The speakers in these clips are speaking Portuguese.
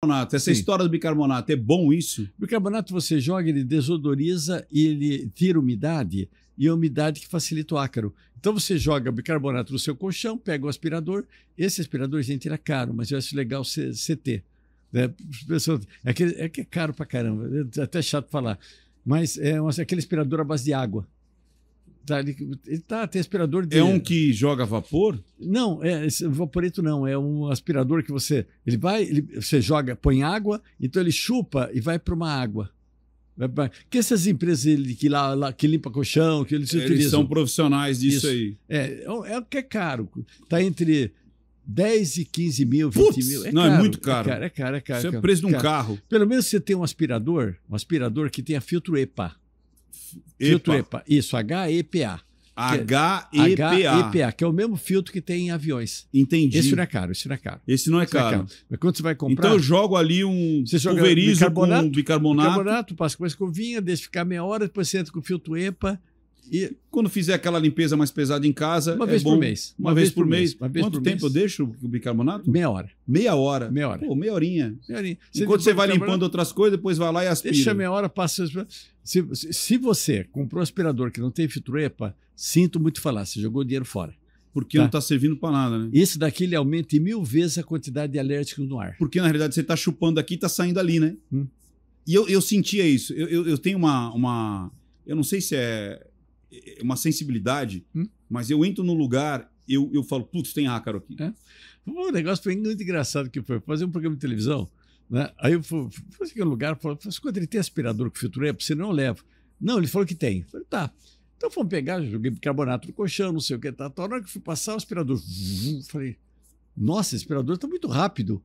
bicarbonato, essa Sim. história do bicarbonato, é bom isso? O bicarbonato você joga, ele desodoriza e ele tira umidade, e a umidade que facilita o ácaro. Então você joga bicarbonato no seu colchão, pega o aspirador, esse aspirador, gente, era é caro, mas eu acho legal CT. Né? É, que, é que é caro pra caramba, é até chato falar. Mas é, é aquele aspirador à base de água. Tá, ele, ele tá, tem aspirador de. É um que joga vapor? Não, é esse, vaporeto não. É um aspirador que você. Ele vai, ele, você joga, põe água, então ele chupa e vai para uma água. Que essas empresas ele, que, lá, lá, que limpa colchão, que eles, eles utilizam. são profissionais disso isso. aí. É, é o é que é caro. Está entre 10 e 15 mil, 20 Puts, mil. É não, é caro, é muito caro. É caro, é caro. É caro, Isso é o preço de um carro. Pelo menos você tem um aspirador, um aspirador que tenha filtro EPA. Filtro EPA. Isso, HEPA. É HEPA. A que é o mesmo filtro que tem em aviões. Entendi. Esse não é caro, esse não é caro. Esse não é, esse é caro. é caro. Mas quando você vai comprar. Então eu jogo ali um pulverizo com bicarbonato. Bicarbonato, passa com essa covinha, deixa ficar meia hora, depois você entra com o filtro EPA e quando fizer aquela limpeza mais pesada em casa. Uma é vez bom. por mês. Uma, uma vez, vez, por mês. mês. Vez Quanto por tempo mês? eu deixo o bicarbonato? Meia hora. Meia hora. Meia hora. Pô, meia horinha. Meia horinha. Você Enquanto você vai limpando outras coisas, depois vai lá e aspira. Deixa meia hora, passa. Se, se você comprou um aspirador que não tem filtro sinto muito falar, você jogou dinheiro fora. Porque tá. não está servindo para nada, né? Esse daqui ele aumenta em mil vezes a quantidade de alérgicos no ar. Porque na realidade você está chupando aqui e está saindo ali, né? Hum. E eu, eu sentia isso. Eu, eu, eu tenho uma, uma. Eu não sei se é é uma sensibilidade, hum? mas eu entro no lugar, eu, eu falo, putz, tem ácaro aqui. É. Um negócio foi muito engraçado que foi fazer um programa de televisão, né? Aí eu fui, fui aquele lugar, falei, quando ele tem aspirador que filtro é, você não leva. Não, ele falou que tem. Eu falei, tá. Então fomos pegar, joguei bicarbonato no colchão, não sei o que, tá. tá. Na hora que fui passar, o aspirador. Falei, nossa, esse aspirador está muito rápido.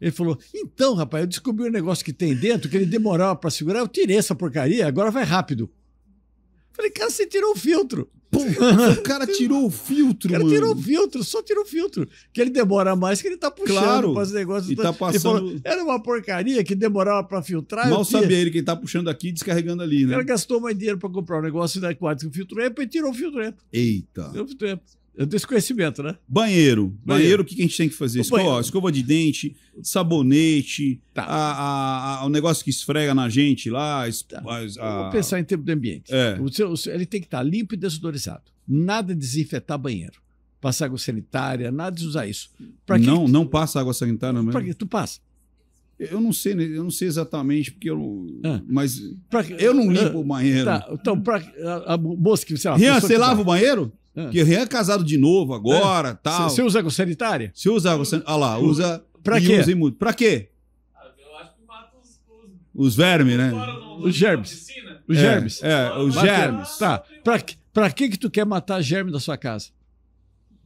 Ele falou: então, rapaz, eu descobri um negócio que tem dentro, que ele demorava para segurar, eu tirei essa porcaria, agora vai rápido. Falei, cara, você tirou o filtro. Pum, o cara tirou o filtro, mano. O cara mano. tirou o filtro, só tirou o filtro. Que ele demora mais, que ele tá puxando claro, para os negócios. E tá passando... Falou, era uma porcaria que demorava para filtrar. Mal sabia ele quem tá puxando aqui e descarregando ali, né? O cara né? gastou mais dinheiro para comprar um negócio da né, quadra que o filtro EPA e tirou o filtro EPA. Eita. Tirou o filtro eu esse conhecimento, né? Banheiro. Banheiro, o que, que a gente tem que fazer? Escova, escova de dente, sabonete, tá. a, a, a, o negócio que esfrega na gente lá. Tá. A, Vou pensar em termos de ambiente. É. O seu, o seu, ele tem que estar limpo e desodorizado. Nada de desinfetar banheiro. Passar água sanitária, nada de usar isso. Pra não, que... não passa água sanitária mesmo. Pra que tu passa? Eu não sei, eu não sei exatamente, porque eu. Ah, mas. Pra, eu não é. limpo ah, o banheiro. Tá, então, pra, a, a, mosca, sei lá. Rian, você lava o banheiro? Hum. que Porque Rian é casado de novo agora, é. tal. Você usa água sanitária? Se usa água sanitária. Olha lá, hum. usa. Pra quê? Usa Pra quê? Ah, eu acho que mata os, os, os vermes, né? Os, germes. Os é, germes. É, os germes. Tá. Pra, pra que que tu quer matar germe da sua casa?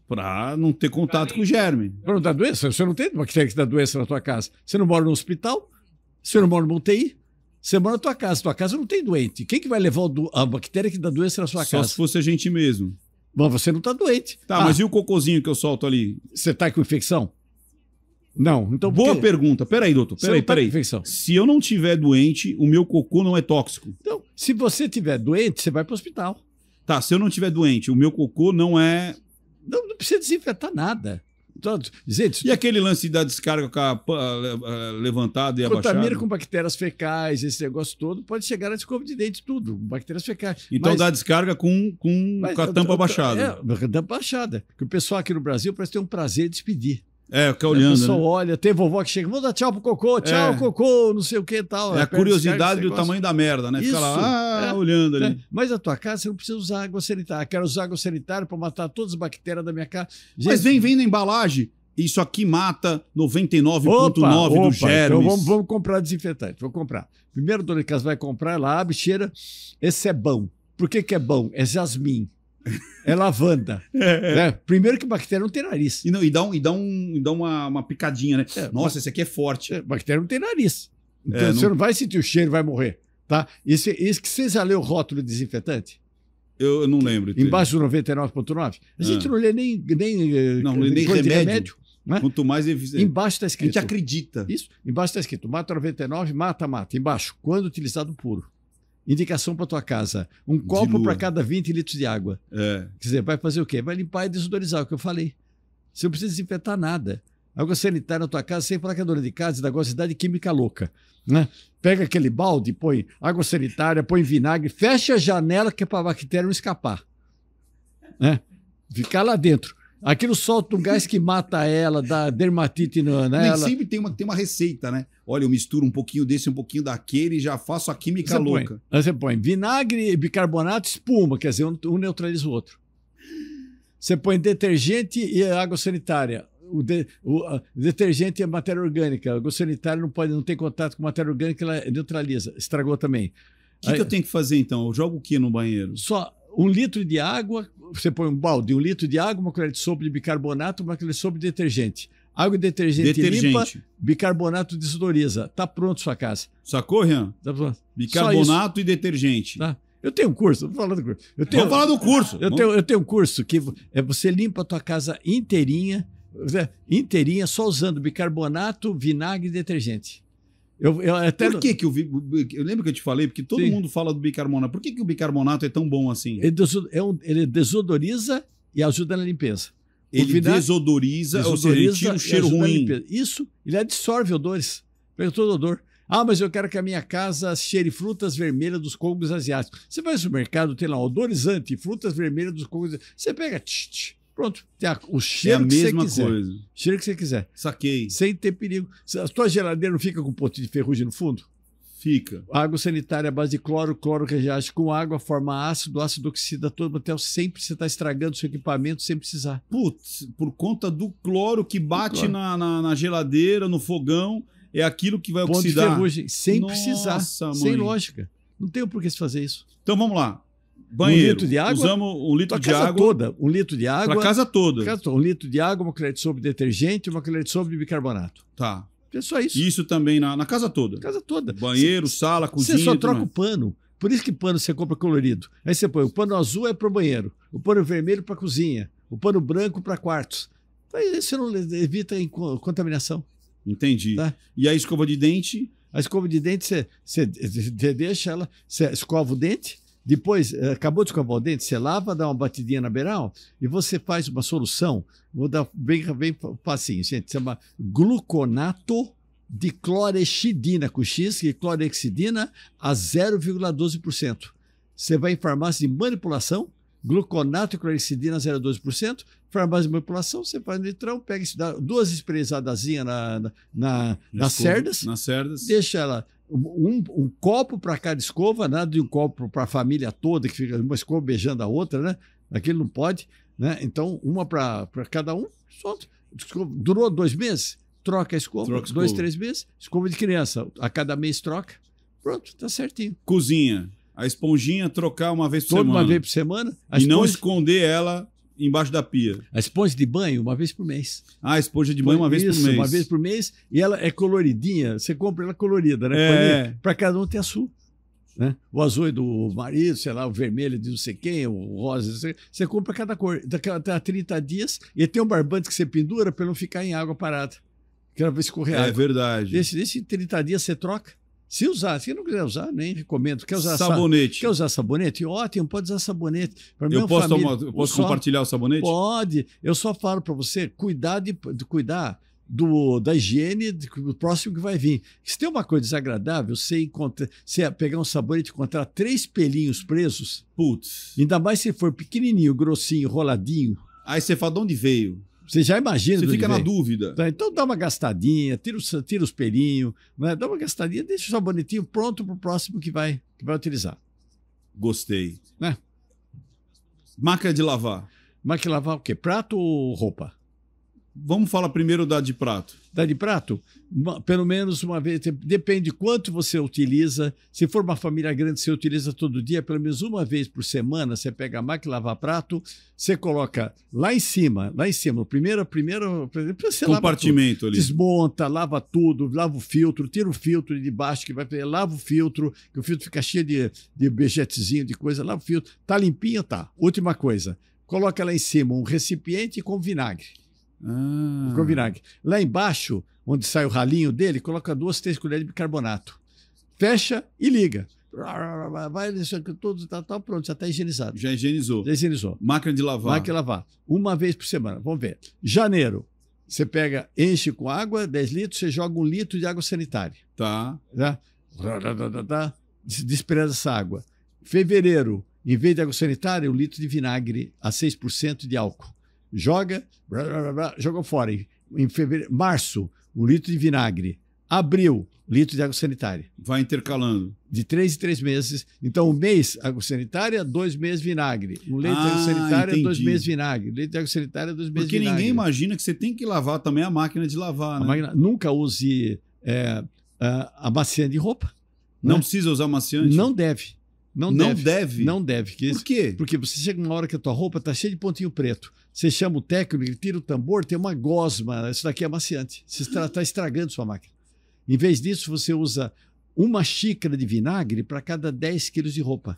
Pra não ter contato com o germe. Pra não dar doença? Você não tem bactéria que dá doença na tua casa. Você não mora no hospital? Você não mora no UTI? Você mora na tua casa, tua casa não tem doente. Quem que vai levar a bactéria que dá doença na sua Só casa? Só se fosse a gente mesmo. Mas você não está doente. Tá, ah, mas e o cocôzinho que eu solto ali? Você está com infecção? Não, então. Boa porque... pergunta. Peraí, doutor. Peraí, tá peraí. Se eu não tiver doente, o meu cocô não é tóxico. Então, se você tiver doente, você vai para o hospital. Tá, se eu não tiver doente, o meu cocô não é. Não, não precisa desinfetar nada. Tanto, gente, e aquele lance da descarga com a, a, a eh, eh, levantada e abaixada? Contamina com bactérias fecais, esse negócio todo, pode chegar na escova de dente, tudo, bactérias fecais. Então mas, dá descarga com, com, mas, com a tampa abaixada. É, a tampa abaixada. Que o pessoal aqui no Brasil parece ter um prazer de despedir. É, fica olhando. A pessoa né? olha, tem vovó que chega, vamos dar tchau pro cocô, é. tchau, é. cocô, não sei o que e tal. É a curiosidade do tamanho da merda, né? Isso. Fica lá, ah, é. olhando ali. É. Mas a tua casa, eu não precisa usar água sanitária. Quero usar água sanitária para matar todas as bactérias da minha casa. Gente, Mas vem, vem na embalagem. Isso aqui mata 99,9% do então germes. Então vamos, vamos comprar desinfetante. Vou comprar. Primeiro, dona de casa vai comprar, ela abre, cheira. Esse é bom. Por que, que é bom? É jasmim. É lavanda. É, é. Né? Primeiro que bactéria não tem nariz. E, não, e dá, um, e dá, um, e dá uma, uma picadinha, né? É, Nossa, esse aqui é forte. É, bactéria não tem nariz. É, então é, você não... não... vai sentir o cheiro, vai morrer. Tá? Esse, que vocês já leu o rótulo desinfetante? Eu, eu não lembro. Embaixo do 99,9? A gente ah. não lê nem, nem, eh, não, lê nem remédio. remédio né? Quanto mais eficiente. Embaixo está escrito. A gente acredita. Isso. Embaixo está escrito: mata 99, mata, mata. Embaixo, quando utilizado puro. Indicação para tua casa: um copo para cada 20 litros de água. É. Quer dizer, vai fazer o quê? Vai limpar e desodorizar, o que eu falei. Você não precisa desinfetar nada. Água sanitária na tua casa, sem falar que a é dona de casa da gostosidade química louca. Né? Pega aquele balde, põe água sanitária, põe vinagre, fecha a janela que é para a bactéria não escapar. Né? Ficar lá dentro. Aquilo solta um gás que mata ela, dá dermatite ela. Nem sempre tem uma, tem uma receita, né? Olha, eu misturo um pouquinho desse, um pouquinho daquele e já faço a química você louca. Põe, você põe vinagre, bicarbonato, espuma, quer dizer, um, um neutraliza o outro. Você põe detergente e água sanitária. O, de, o a, detergente é matéria orgânica. A água sanitária não pode, não tem contato com matéria orgânica, ela neutraliza. Estragou também. O que, que, eu tenho que fazer então? Eu jogo o que no banheiro? Só um litro de água, você põe um balde, um litro de água, uma colher de sopa de bicarbonato, uma colher de sopa de detergente água e detergente, detergente. limpa, bicarbonato desodoriza. Tá pronto sua casa. Sacou, Rian? Tá pronto. Bicarbonato e detergente. Tá? Eu tenho um curso, vou falar do curso. Eu tenho, falar do curso. Eu tenho, eu tenho um curso que é você limpa a tua casa inteirinha, né, inteirinha, só usando bicarbonato, vinagre e detergente. Eu, eu até... Por que que eu vi... Eu lembro que eu te falei, porque todo Sim. mundo fala do bicarbonato. Por que, que o bicarbonato é tão bom assim? Ele, é desodoriza e ajuda na limpeza. Ele vinagre, desodoriza, desodoriza, ou seja, ele tira o cheiro ruim. Isso, ele absorve odores, pega todo odor. Ah, mas eu quero que a minha casa cheire frutas vermelhas dos congos asiáticos. Você vai no mercado, tem lá odorizante, frutas vermelhas dos congos asiáticos. Você pega, tch, tch, pronto, tem a, o cheiro é a que mesma você quiser. Coisa. Cheiro que você quiser. Saquei. Sem ter perigo. A tua geladeira não fica com um ponto de ferrugem no fundo? Fica. Água sanitária à base de cloro, cloro que reage com água, forma ácido, ácido oxida todo até sempre você está estragando seu equipamento sem precisar. Putz, por conta do cloro que bate cloro. Na, na, na, geladeira, no fogão, é aquilo que vai Ponto oxidar. De ferrugem, sem Nossa, precisar, mãe. sem lógica. Não tem por que se fazer isso. Então vamos lá. Banheiro. Um litro de água. Usamos um litro de água. toda. Um litro de água. Para casa toda. um litro de água, uma colher de sopa de detergente, uma colher de sopa de bicarbonato. Tá. É só isso. Isso também na, na casa toda. Casa toda. Banheiro, cê, sala, cozinha. Você só troca o pano. Por isso que pano você compra colorido. Aí você põe o pano azul é para o banheiro, o pano vermelho para cozinha, o pano branco para quartos. Aí você não evita contaminação. Entendi. Tá? E a escova de dente? A escova de dente, você, você deixa ela, você escova o dente, depois, eh, acabou de escovar o dente, você lava, dá uma batidinha na beiral e você faz uma solução. Vou dar bem, bem facinho, gente. Chama gluconato de clorexidina, com X, que é clorexidina a 0,12%. Você vai em farmácia de manipulação, gluconato e cloricidina 0,12%, farmácia de manipulação, você faz litrão, pega isso, dá duas esprezadazinhas na, na, na nas, cerdas, na cerdas, deixa ela um, um copo para cada escova, nada de um copo para a família toda, que fica uma escova beijando a outra, né? Aquilo não pode, né? Então, uma para cada um, solta. Durou dois meses, troca a escova, troca escova, dois, três meses, escova de criança, a cada mês troca, pronto, tá certinho. Cozinha a esponjinha trocar uma vez por Toda semana. uma vez por semana? A e esponja... não esconder ela embaixo da pia. A esponja de banho, uma vez por mês. Ah, a esponja de banho uma vez por mês. uma vez por mês. E ela é coloridinha, você compra ela colorida, né? É. Para cada um ter a sua. Né? O azul é do marido, sei lá, o vermelho é de não sei quem, o rosa, você compra cada cor. Daquela tá até 30 dias e tem um barbante que você pendura para não ficar em água parada. Que ela vai escorrer É água. verdade. esse desse 30 dias você troca. Se usar, se não quiser usar, nem recomendo. Quer usar sabonete? Sa quer usar sabonete? Ótimo, pode usar sabonete. Pra eu posso, família, tomar, eu posso compartilhar o sabonete? Pode. Eu só falo para você cuidar de, de cuidar do, da higiene do próximo que vai vir. Se tem uma coisa desagradável, você, encontra, você pegar um sabonete e encontrar três pelinhos presos. Putz. Ainda mais se for pequenininho, grossinho, roladinho. Aí você fala de onde veio. Você já imagina. Você fica na dúvida. Tá, então dá uma gastadinha, tira, tira os pelinhos, né? dá uma gastadinha, deixa o sabonetinho pronto para o próximo que vai, que vai utilizar. Gostei. Né? Máquina de lavar. Máquina de lavar o quê? Prato ou roupa? Vamos falar primeiro da de prato. Da de prato? Pelo menos uma vez. Depende de quanto você utiliza. Se for uma família grande, você utiliza todo dia, pelo menos uma vez por semana. Você pega a máquina, lava prato, você coloca lá em cima, lá em cima, primeiro, primeiro, você compartimento ali. Desmonta, lava tudo, lava o filtro, tira o filtro de baixo que vai, lava o filtro, que o filtro fica cheio de, de beijetezinho, de coisa, lava o filtro. Tá limpinho, tá. Última coisa, coloca lá em cima um recipiente com vinagre ah. vinagre. Lá embaixo, onde sai o ralinho dele, coloca duas, três colheres de bicarbonato. Fecha e liga. Vai deixando tudo, tá, tá pronto, já está higienizado. Já higienizou. Já higienizou. Máquina de lavar. Máquina de lavar. Uma vez por semana. Vamos ver. Janeiro, você pega, enche com água, 10 litros, você joga um litro de água sanitária. Tá. Tá? tá. Despreza essa água. Fevereiro, em vez de água sanitária, um litro de vinagre a 6% de álcool joga, blá, blá, blá, jogou fora. Em fevereiro, março, um litro de vinagre. Abril, litro de água sanitária. Vai intercalando. De três em três meses. Então, um mês água sanitária, dois meses vinagre. Um leite ah, de água ah, sanitária, entendi. dois meses vinagre. Leite de água sanitária, dois meses Porque vinagre. Porque ninguém imagina que você tem que lavar também a máquina de lavar. Né? Máquina, nunca use é, a maciã de roupa. Não né? precisa usar maciante? Não deve. Não, não deve. deve. Não deve. Que Por quê? Porque você chega uma hora que a tua roupa está cheia de pontinho preto. Você chama o técnico, ele tira o tambor, tem uma gosma. Isso daqui é maciante. Você está tá estragando sua máquina. Em vez disso, você usa uma xícara de vinagre para cada 10 quilos de roupa.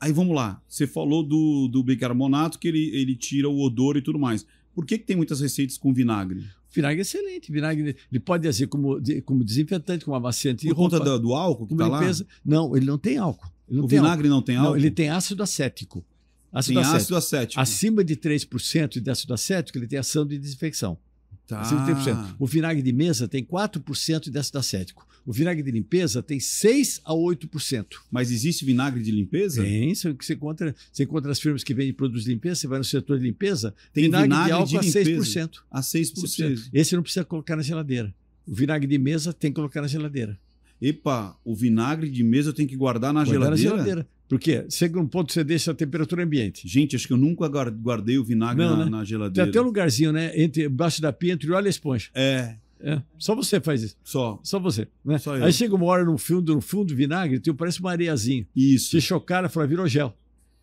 Aí vamos lá. Você falou do, do bicarbonato, que ele, ele tira o odor e tudo mais. Por que, que tem muitas receitas com vinagre? Vinagre é excelente. Vinagre ele pode agir como, como desinfetante, como amaciante. Por conta roupa, do, do, álcool que está lá? Não, ele não tem álcool. Não o tem vinagre álcool. não tem álcool? Não, ele tem ácido acético. Ácido tem acético. ácido acético. Acima de 3% de ácido acético, ele tem ação de desinfecção. Tá. 50%. O vinagre de mesa tem 4% de ácido acético. O vinagre de limpeza tem 6 a 8%. Mas existe vinagre de limpeza? Tem, que você encontra, você encontra as firmas que vendem produtos de limpeza, você vai no setor de limpeza, tem vinagre, vinagre de álcool de a 6%. A 6%. 6%. Esse não precisa colocar na geladeira. O vinagre de mesa tem que colocar na geladeira. Epa, o vinagre de mesa tem que guardar na guardar geladeira? Na geladeira. Porque chega um ponto que você deixa a temperatura ambiente. Gente, acho que eu nunca guardei o vinagre Não, na, né? na, geladeira. Tem até um lugarzinho, né? Entre, embaixo da pia, entre o óleo e a esponja. É. É, só você faz isso. Só. Só você. Né? Só Aí chega uma hora no fundo, no fundo do vinagre, tem, parece uma areiazinha. Isso. Você chocar, fala, virou gel.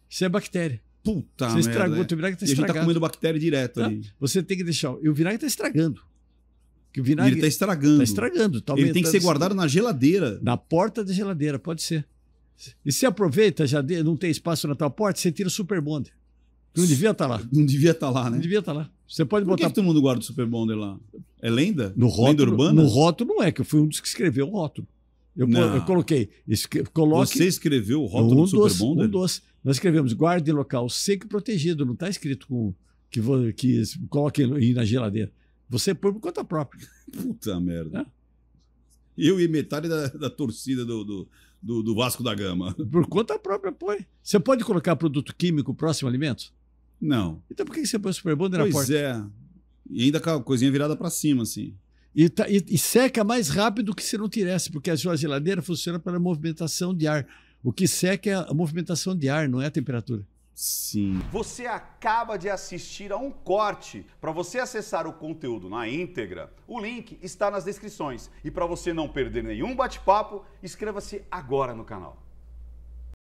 Isso é bactéria. Puta Você merda, estragou é. teu vinagre, tá e estragado. a gente tá comendo bactéria direto tá? ali. Você tem que deixar. E o vinagre tá estragando. Que o vinagre... Ele tá estragando. Tá estragando. Tá ele tem que ser guardado na geladeira. Na porta da geladeira, pode ser. E se aproveita, já de, não tem espaço na tua porta, você tira o Super Bonder. não devia estar tá lá. Não devia estar tá lá, né? Não devia estar tá lá. Você pode Por botar. Por que, todo mundo guarda o Super Bonder lá? É lenda? No rótulo, lenda urbana? No rótulo não é, que eu fui um dos que escreveu o rótulo. Eu, eu coloquei. Escre, coloque... Você escreveu o rótulo um do Super Bonder? Um Nós escrevemos guarde em local seco e protegido. Não está escrito com que, que coloque na geladeira. Você põe por conta própria. Puta merda. É? Eu e metade da, da torcida do, do, do, do Vasco da Gama? Por conta própria, põe. Você pode colocar produto químico próximo ao alimento? Não. Então por que você põe o Super Bonder na porta? Pois é. E ainda com a coisinha virada para cima, assim. E, tá, e, e, seca mais rápido que se não tivesse, porque a sua geladeira funciona pela movimentação de ar. O que seca é a movimentação de ar, não é a temperatura. Sim. Você acaba de assistir a um corte. Para você acessar o conteúdo na íntegra, o link está nas descrições. E para você não perder nenhum bate-papo, inscreva-se agora no canal.